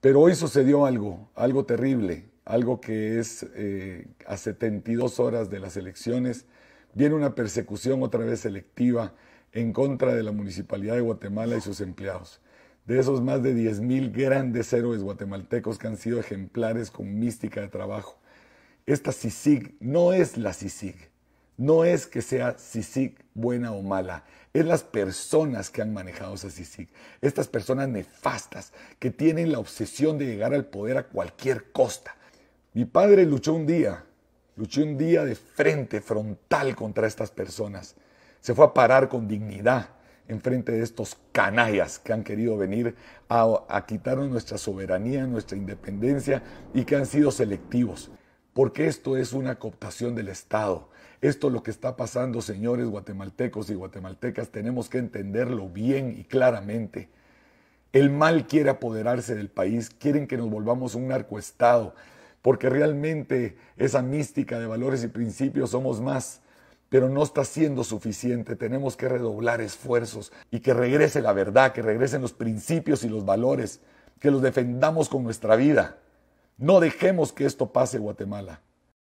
Pero hoy sucedió algo, algo terrible, algo que es eh, a 72 horas de las elecciones. Viene una persecución otra vez selectiva en contra de la Municipalidad de Guatemala y sus empleados. De esos más de 10.000 grandes héroes guatemaltecos que han sido ejemplares con mística de trabajo. Esta CICIG no es la CICIG no es que sea CICIC buena o mala, es las personas que han manejado esa CICIC, estas personas nefastas que tienen la obsesión de llegar al poder a cualquier costa. Mi padre luchó un día, luchó un día de frente frontal contra estas personas. Se fue a parar con dignidad en frente de estos canallas que han querido venir a, a quitarnos nuestra soberanía, nuestra independencia y que han sido selectivos porque esto es una cooptación del Estado. Esto es lo que está pasando, señores guatemaltecos y guatemaltecas, tenemos que entenderlo bien y claramente. El mal quiere apoderarse del país, quieren que nos volvamos un narcoestado, porque realmente esa mística de valores y principios somos más, pero no está siendo suficiente. Tenemos que redoblar esfuerzos y que regrese la verdad, que regresen los principios y los valores, que los defendamos con nuestra vida. No dejemos que esto pase, Guatemala.